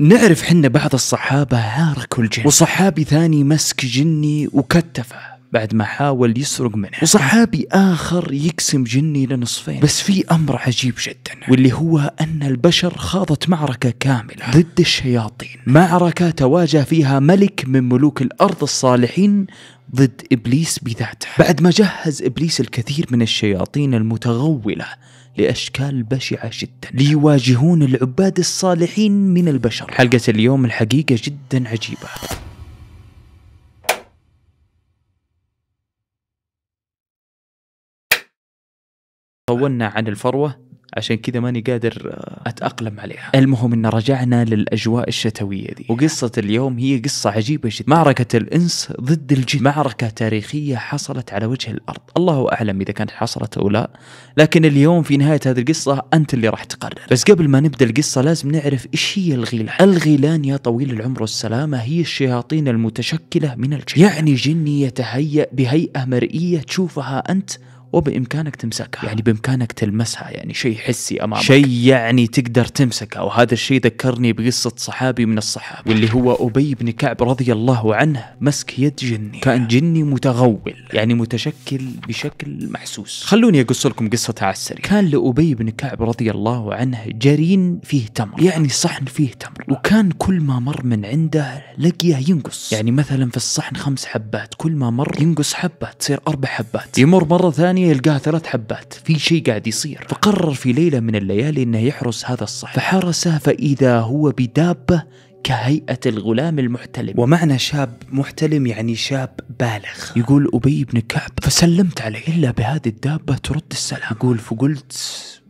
نعرف حنا بعض الصحابة هاركوا الجن وصحابي ثاني مسك جني وكتفه بعد ما حاول يسرق منها وصحابي آخر يقسم جني لنصفين بس في أمر عجيب جدا واللي هو أن البشر خاضت معركة كاملة ضد الشياطين معركة تواجه فيها ملك من ملوك الأرض الصالحين ضد إبليس بذاته بعد ما جهز إبليس الكثير من الشياطين المتغولة لأشكال بشعة جدا ليواجهون العباد الصالحين من البشر حلقة اليوم الحقيقة جدا عجيبة طولنا عن الفروة عشان كذا ماني قادر آه، اتاقلم عليها المهم ان رجعنا للاجواء الشتويه دي وقصه اليوم هي قصه عجيبه جدا معركه الانس ضد الجن معركه تاريخيه حصلت على وجه الارض الله اعلم اذا كانت حصلت او لا لكن اليوم في نهايه هذه القصه انت اللي راح تقرر بس قبل ما نبدا القصه لازم نعرف ايش هي الغيلان الغيلان يا طويل العمر والسلامه هي الشياطين المتشكله من الجن يعني جني يتهيأ بهيئه مرئيه تشوفها انت وبامكانك تمسكها يعني بامكانك تلمسها يعني شيء حسي امامك شيء يعني تقدر تمسكه وهذا الشيء ذكرني بقصه صحابي من الصحابه واللي هو ابي بن كعب رضي الله عنه مسك يد جني كان جني متغول يعني متشكل بشكل محسوس خلوني اقص لكم قصه على السريع كان لابي بن كعب رضي الله عنه جرين فيه تمر يعني صحن فيه تمر وكان كل ما مر من عنده لقيه ينقص يعني مثلا في الصحن خمس حبات كل ما مر ينقص حبه تصير اربع حبات يمر مره ثانيه الثانيه يلقاها ثلاث حبات في شيء قاعد يصير فقرر في ليلة من الليالي أنه يحرس هذا الصح فحرسه فإذا هو بدابة كهيئة الغلام المحتلم ومعنى شاب محتلم يعني شاب بالغ يقول أبي بن كعب فسلمت عليه إلا بهذه الدابة ترد السلام يقول فقلت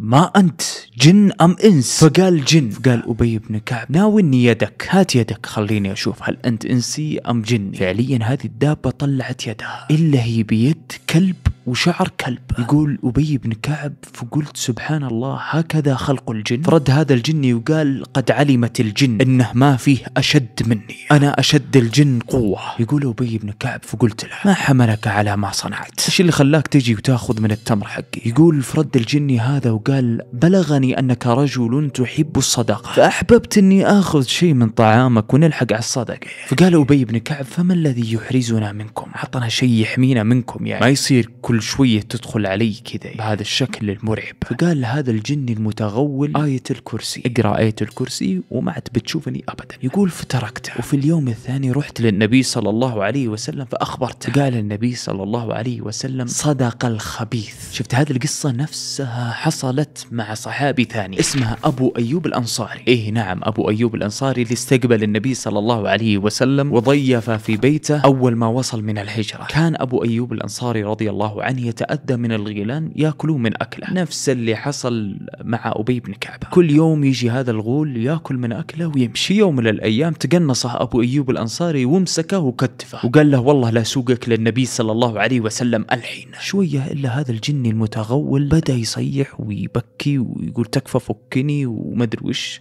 ما أنت جن أم إنس فقال جن فقال أبي بن كعب ناولني يدك هات يدك خليني أشوف هل أنت إنسي أم جني فعليا هذه الدابة طلعت يدها إلا هي بيد كلب وشعر كلب يقول أبي بن كعب فقلت سبحان الله هكذا خلق الجن فرد هذا الجني وقال قد علمت الجن إنه ما فيه أشد مني أنا أشد الجن قوة يقول أبي بن كعب فقلت له ما حملك على ما صنعت إيش اللي خلاك تجي وتاخذ من التمر حقي يقول فرد الجني هذا وقال بلغني أنك رجل تحب الصدقة فأحببت أني آخذ شيء من طعامك ونلحق على الصدقة فقال أبي بن كعب فما الذي يحرزنا منكم عطنا شيء يحمينا منكم يعني ما يصير كل كل شوية تدخل علي كذا بهذا الشكل المرعب فقال لهذا الجن المتغول آية الكرسي اقرأ آية الكرسي وما عاد بتشوفني أبدا يقول فتركته وفي اليوم الثاني رحت للنبي صلى الله عليه وسلم فأخبرته قال النبي صلى الله عليه وسلم صدق الخبيث شفت هذه القصة نفسها حصلت مع صحابي ثاني اسمها أبو أيوب الأنصاري إيه نعم أبو أيوب الأنصاري اللي استقبل النبي صلى الله عليه وسلم وضيف في بيته أول ما وصل من الهجرة كان أبو أيوب الأنصاري رضي الله أن يتأذى من الغيلان يأكلوا من أكله نفس اللي حصل مع أبي بن كعبة كل يوم يجي هذا الغول يأكل من أكله ويمشي يوم من الأيام تقنصه أبو أيوب الأنصاري ومسكه وكتفه وقال له والله لا سوقك للنبي صلى الله عليه وسلم الحين شوية إلا هذا الجني المتغول بدأ يصيح ويبكي ويقول تكفى فكني ومدري وش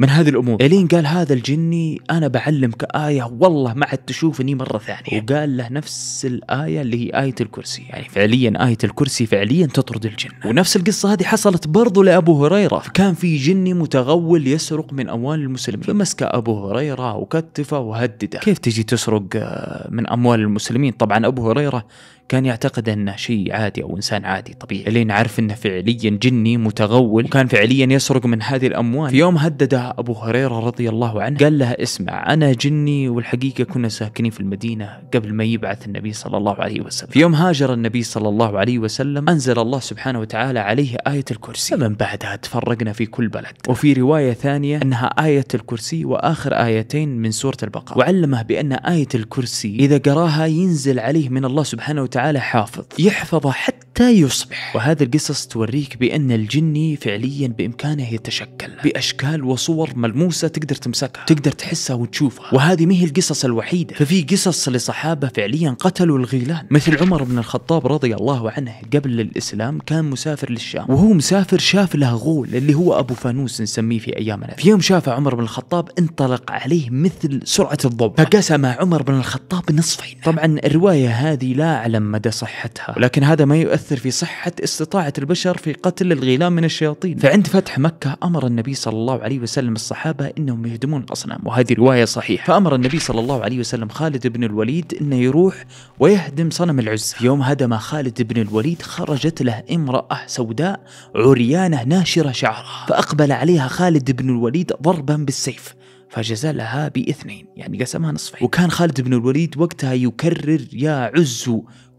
من هذه الامور الين قال هذا الجني انا بعلمك ايه والله ما عاد تشوفني مره ثانيه وقال له نفس الايه اللي هي ايه الكرسي يعني فعليا ايه الكرسي فعليا تطرد الجن ونفس القصه هذه حصلت برضو لابو هريره كان في جني متغول يسرق من اموال المسلمين فمسك ابو هريره وكتفه وهدده كيف تجي تسرق آه، من اموال المسلمين طبعا ابو هريره كان يعتقد انه شيء عادي او انسان عادي طبيعي لين عرف انه فعليا جني متغول وكان فعليا يسرق من هذه الاموال في يوم هدده ابو هريره رضي الله عنه قال لها اسمع انا جني والحقيقه كنا ساكنين في المدينه قبل ما يبعث النبي صلى الله عليه وسلم في يوم هاجر النبي صلى الله عليه وسلم انزل الله سبحانه وتعالى عليه ايه الكرسي فمن بعدها تفرقنا في كل بلد وفي روايه ثانيه انها ايه الكرسي واخر ايتين من سوره البقره وعلمه بان ايه الكرسي اذا قراها ينزل عليه من الله سبحانه وتعالى تعالى حافظ يحفظه حتى حتى يصبح وهذه القصص توريك بأن الجني فعليا بإمكانه يتشكل بأشكال وصور ملموسة تقدر تمسكها تقدر تحسها وتشوفها وهذه ما هي القصص الوحيدة ففي قصص لصحابة فعليا قتلوا الغيلان مثل عمر بن الخطاب رضي الله عنه قبل الإسلام كان مسافر للشام وهو مسافر شاف له غول اللي هو أبو فانوس نسميه في أيامنا في يوم شاف عمر بن الخطاب انطلق عليه مثل سرعة الضب فقسم عمر بن الخطاب نصفين طبعا الرواية هذه لا أعلم مدى صحتها ولكن هذا ما يؤثر تؤثر في صحة استطاعة البشر في قتل الغيلان من الشياطين فعند فتح مكة أمر النبي صلى الله عليه وسلم الصحابة أنهم يهدمون الأصنام وهذه رواية صحيحة فأمر النبي صلى الله عليه وسلم خالد بن الوليد أنه يروح ويهدم صنم العزة يوم هدم خالد بن الوليد خرجت له امرأة سوداء عريانة ناشرة شعرها فأقبل عليها خالد بن الوليد ضربا بالسيف فجزلها باثنين يعني قسمها نصفين وكان خالد بن الوليد وقتها يكرر يا عز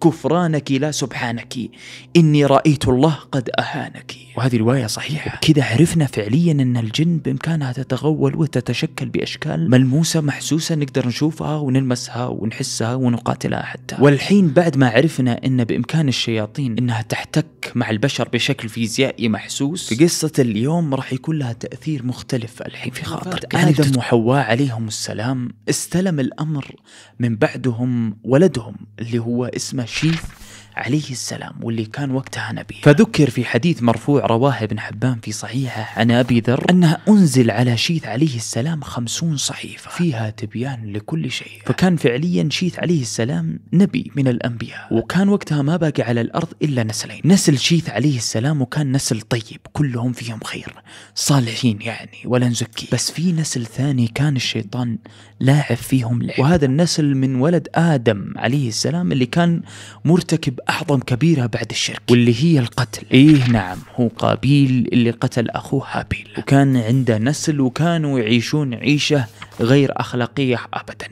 كفرانك لا سبحانك إني رأيت الله قد أهانك وهذه رواية صحيحة كذا عرفنا فعليا أن الجن بإمكانها تتغول وتتشكل بأشكال ملموسة محسوسة نقدر نشوفها ونلمسها ونحسها ونقاتلها حتى والحين بعد ما عرفنا أن بإمكان الشياطين أنها تحتك مع البشر بشكل فيزيائي محسوس في قصة اليوم راح يكون لها تأثير مختلف الحين في خاطرك آدم وحواء عليهم السلام استلم الأمر من بعدهم ولدهم اللي هو اسمه شيث عليه السلام واللي كان وقتها نبي فذكر في حديث مرفوع رواه ابن حبان في صحيحه عن أبي ذر أنها أنزل على شيث عليه السلام خمسون صحيفة فيها تبيان لكل شيء فكان فعليا شيث عليه السلام نبي من الأنبياء وكان وقتها ما باقي على الأرض إلا نسلين نسل شيث عليه السلام وكان نسل طيب كلهم فيهم خير صالحين يعني ولا نزكي بس في نسل ثاني كان الشيطان لاعب فيهم لعب وهذا النسل من ولد آدم عليه السلام اللي كان مرتكب أعظم كبيرة بعد الشرك واللي هي القتل إيه نعم هو قابيل اللي قتل أخوه هابيل وكان عنده نسل وكانوا يعيشون عيشة غير أخلاقية أبدا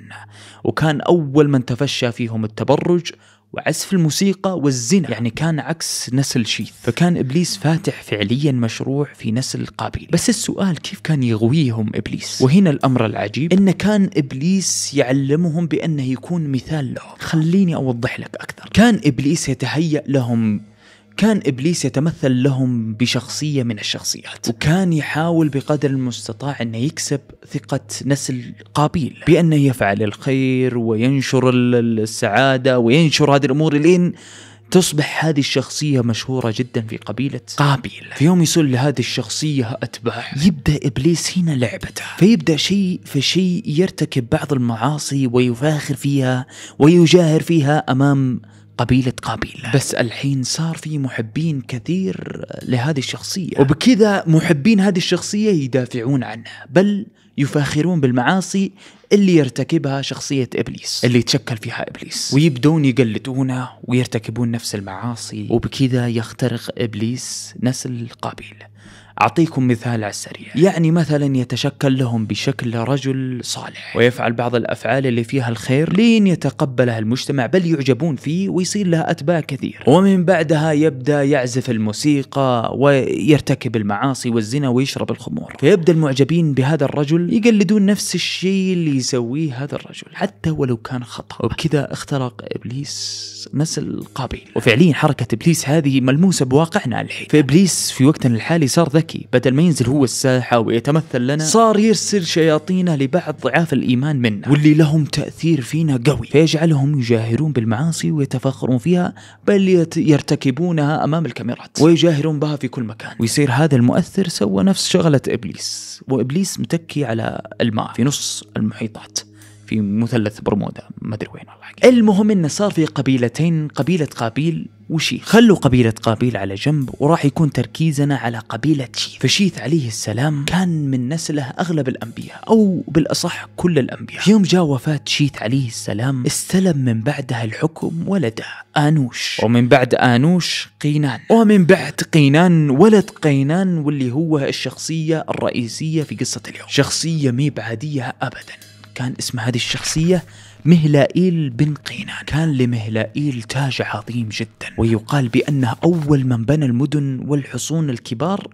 وكان أول من تفشى فيهم التبرج وعزف الموسيقى والزنا يعني كان عكس نسل شيث فكان إبليس فاتح فعليا مشروع في نسل قابيل بس السؤال كيف كان يغويهم إبليس وهنا الأمر العجيب إن كان إبليس يعلمهم بأنه يكون مثال لهم خليني أوضح لك أكثر كان إبليس يتهيأ لهم كان ابليس يتمثل لهم بشخصيه من الشخصيات وكان يحاول بقدر المستطاع انه يكسب ثقه نسل قابيل بانه يفعل الخير وينشر السعاده وينشر هذه الامور لين تصبح هذه الشخصية مشهورة جدا في قبيلة قابيل في يوم يصير لهذه الشخصية أتباع يبدأ إبليس هنا لعبته فيبدأ شيء فشيء يرتكب بعض المعاصي ويفاخر فيها ويجاهر فيها أمام قبيلة قابيل بس الحين صار في محبين كثير لهذه الشخصية وبكذا محبين هذه الشخصية يدافعون عنها بل يفاخرون بالمعاصي اللي يرتكبها شخصية إبليس اللي تشكل فيها إبليس ويبدون يقلدونه ويرتكبون نفس المعاصي وبكذا يخترق إبليس نسل قابيل أعطيكم مثال على السريع يعني مثلا يتشكل لهم بشكل رجل صالح ويفعل بعض الأفعال اللي فيها الخير لين يتقبلها المجتمع بل يعجبون فيه ويصير له أتباع كثير ومن بعدها يبدأ يعزف الموسيقى ويرتكب المعاصي والزنا ويشرب الخمور فيبدأ المعجبين بهذا الرجل يقلدون نفس الشيء اللي يسويه هذا الرجل حتى ولو كان خطأ وبكذا اخترق إبليس نسل قابيل وفعليا حركة إبليس هذه ملموسة بواقعنا الحين فإبليس في وقتنا الحالي صار ذكي ذكي بدل ما ينزل هو الساحة ويتمثل لنا صار يرسل شياطينه لبعض ضعاف الإيمان منا واللي لهم تأثير فينا قوي فيجعلهم يجاهرون بالمعاصي ويتفاخرون فيها بل يرتكبونها أمام الكاميرات ويجاهرون بها في كل مكان ويصير هذا المؤثر سوى نفس شغلة إبليس وإبليس متكي على الماء في نص المحيطات في مثلث برمودا ما ادري وين والله المهم انه صار في قبيلتين قبيله قابيل وشيث خلوا قبيلة قابيل على جنب وراح يكون تركيزنا على قبيلة شيث فشيث عليه السلام كان من نسله أغلب الأنبياء أو بالأصح كل الأنبياء يوم جاء وفاة شيث عليه السلام استلم من بعدها الحكم ولده آنوش ومن بعد آنوش قينان ومن بعد قينان ولد قينان واللي هو الشخصية الرئيسية في قصة اليوم شخصية مي بعادية أبدا كان اسم هذه الشخصية مهلائيل بن قينان كان لمهلائيل تاج عظيم جدا ويقال بأنه أول من بنى المدن والحصون الكبار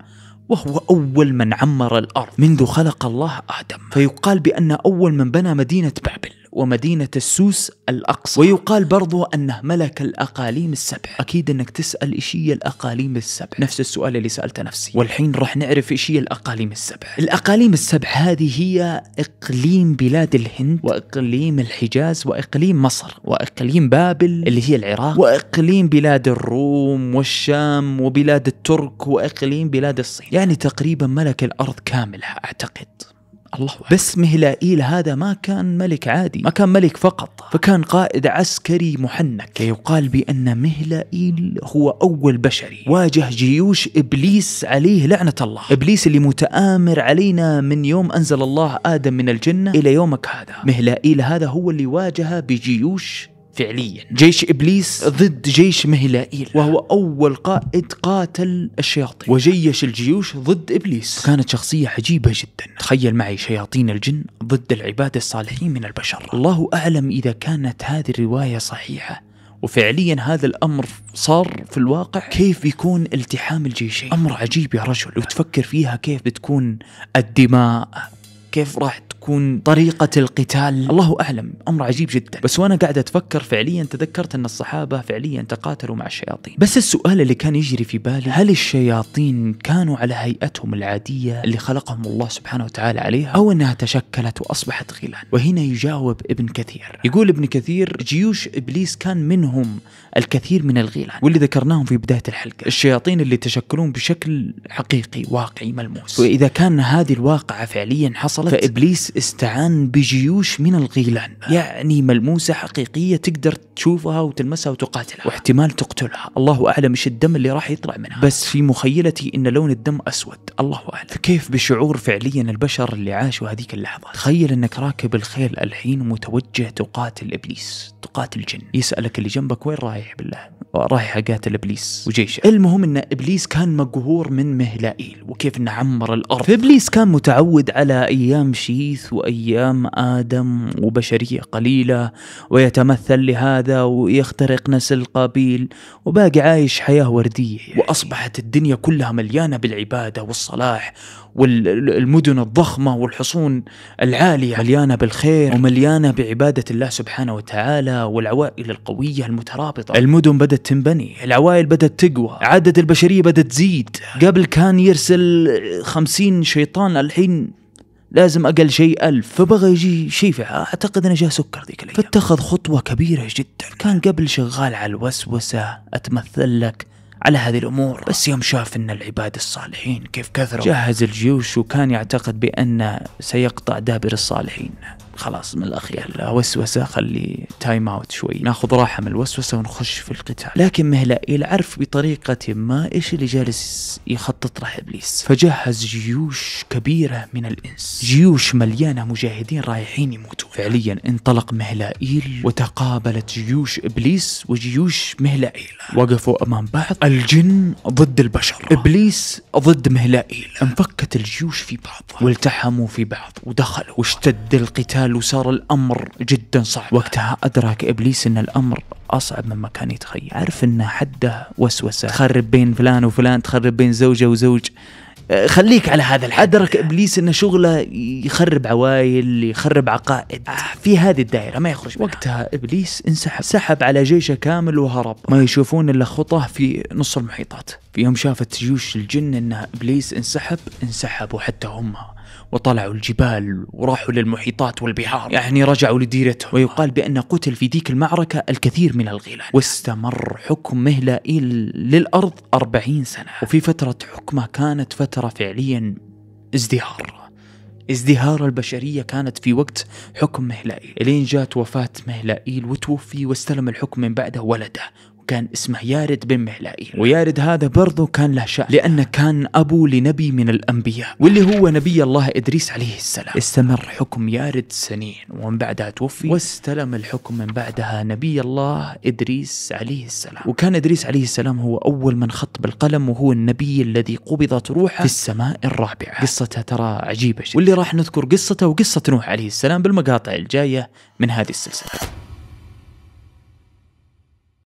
وهو أول من عمر الأرض منذ خلق الله آدم فيقال بأن أول من بنى مدينة بابل ومدينة السوس الأقصى ويقال برضو أنه ملك الأقاليم السبع أكيد أنك تسأل إيش هي الأقاليم السبع نفس السؤال اللي سألته نفسي والحين راح نعرف إيش هي الأقاليم السبع الأقاليم السبع هذه هي إقليم بلاد الهند وإقليم الحجاز وإقليم مصر وإقليم بابل اللي هي العراق وإقليم بلاد الروم والشام وبلاد الترك وإقليم بلاد الصين يعني تقريبا ملك الأرض كاملة أعتقد الله أحب. بس مهلائيل هذا ما كان ملك عادي ما كان ملك فقط فكان قائد عسكري محنك يقال بأن مهلائيل هو أول بشري واجه جيوش إبليس عليه لعنة الله إبليس اللي متآمر علينا من يوم أنزل الله آدم من الجنة إلى يومك هذا مهلائيل هذا هو اللي واجه بجيوش فعليا جيش ابليس ضد جيش مهلائيل وهو اول قائد قاتل الشياطين وجيش الجيوش ضد ابليس كانت شخصيه عجيبه جدا تخيل معي شياطين الجن ضد العباد الصالحين من البشر الله اعلم اذا كانت هذه الروايه صحيحه وفعليا هذا الامر صار في الواقع كيف بيكون التحام الجيشين امر عجيب يا رجل وتفكر فيها كيف بتكون الدماء كيف راح تكون طريقة القتال الله أعلم أمر عجيب جدا بس وأنا قاعد أتفكر فعليا تذكرت أن الصحابة فعليا تقاتلوا مع الشياطين بس السؤال اللي كان يجري في بالي هل الشياطين كانوا على هيئتهم العادية اللي خلقهم الله سبحانه وتعالى عليها أو أنها تشكلت وأصبحت غيلان وهنا يجاوب ابن كثير يقول ابن كثير جيوش إبليس كان منهم الكثير من الغيلان واللي ذكرناهم في بداية الحلقة الشياطين اللي تشكلون بشكل حقيقي واقعي ملموس وإذا كان هذه الواقعة فعليا حصلت فإبليس استعان بجيوش من الغيلان آه. يعني ملموسة حقيقية تقدر تشوفها وتلمسها وتقاتلها واحتمال تقتلها الله أعلم إيش الدم اللي راح يطلع منها بس في مخيلتي إن لون الدم أسود الله أعلم فكيف بشعور فعليا البشر اللي عاشوا هذيك اللحظة تخيل أنك راكب الخيل الحين متوجه تقاتل إبليس تقاتل جن يسألك اللي جنبك وين رايح بالله رايح أقاتل إبليس وجيشه المهم أن إبليس كان مقهور من مهلائيل وكيف أنه عمر الأرض فإبليس كان متعود على أيام شيث حديث أيام آدم وبشرية قليلة ويتمثل لهذا ويخترق نسل قابيل وباقي عايش حياة وردية يعني. وأصبحت الدنيا كلها مليانة بالعبادة والصلاح والمدن الضخمة والحصون العالية مليانة بالخير ومليانة بعبادة الله سبحانه وتعالى والعوائل القوية المترابطة المدن بدأت تنبني العوائل بدأت تقوى عدد البشرية بدأت تزيد قبل كان يرسل خمسين شيطان الحين لازم أقل شيء ألف فبغى يجي شيفع أعتقد أنه جاه سكر ذيك الأيام فاتخذ خطوة كبيرة جدا كان قبل شغال على الوسوسة أتمثل لك على هذه الأمور بس يوم شاف أن العباد الصالحين كيف كثروا جهز الجيوش وكان يعتقد بأنه سيقطع دابر الصالحين خلاص من الاخير لا وسوسه خلي تايم اوت شوي ناخذ راحه من الوسوسه ونخش في القتال لكن مهلائيل عرف بطريقه ما ايش اللي جالس يخطط له ابليس فجهز جيوش كبيره من الانس جيوش مليانه مجاهدين رايحين يموتون فعليا انطلق مهلائيل وتقابلت جيوش ابليس وجيوش مهلائيل وقفوا امام بعض الجن ضد البشر ابليس ضد مهلائيل انفكت الجيوش في بعض والتحموا في بعض ودخلوا واشتد القتال قال وصار الأمر جدا صعب وقتها أدرك إبليس أن الأمر أصعب مما كان يتخيل عرف أن حده وسوسة تخرب بين فلان وفلان تخرب بين زوجة وزوج أه، خليك على هذا الحد أدرك إبليس أن شغله يخرب عوائل يخرب عقائد آه، في هذه الدائرة ما يخرج منها. وقتها إبليس انسحب سحب على جيشه كامل وهرب ما يشوفون إلا خطاه في نص المحيطات في يوم شافت جيوش الجن أن إبليس انسحب انسحبوا حتى هم وطلعوا الجبال وراحوا للمحيطات والبحار يعني رجعوا لديرتهم ويقال بأن قتل في ذيك المعركة الكثير من الغيلان واستمر حكم مهلائيل للأرض أربعين سنة وفي فترة حكمه كانت فترة فعليا ازدهار ازدهار البشرية كانت في وقت حكم مهلائيل إلين جات وفاة مهلائيل وتوفي واستلم الحكم من بعده ولده كان اسمه يارد بن محلائيل ويارد هذا برضه كان له شأن لأنه كان أبو لنبي من الأنبياء واللي هو نبي الله إدريس عليه السلام استمر حكم يارد سنين ومن بعدها توفي واستلم الحكم من بعدها نبي الله إدريس عليه السلام وكان إدريس عليه السلام هو أول من خط بالقلم وهو النبي الذي قبضت روحه في السماء الرابعة قصته ترى عجيبة جدا واللي راح نذكر قصته وقصة نوح عليه السلام بالمقاطع الجاية من هذه السلسلة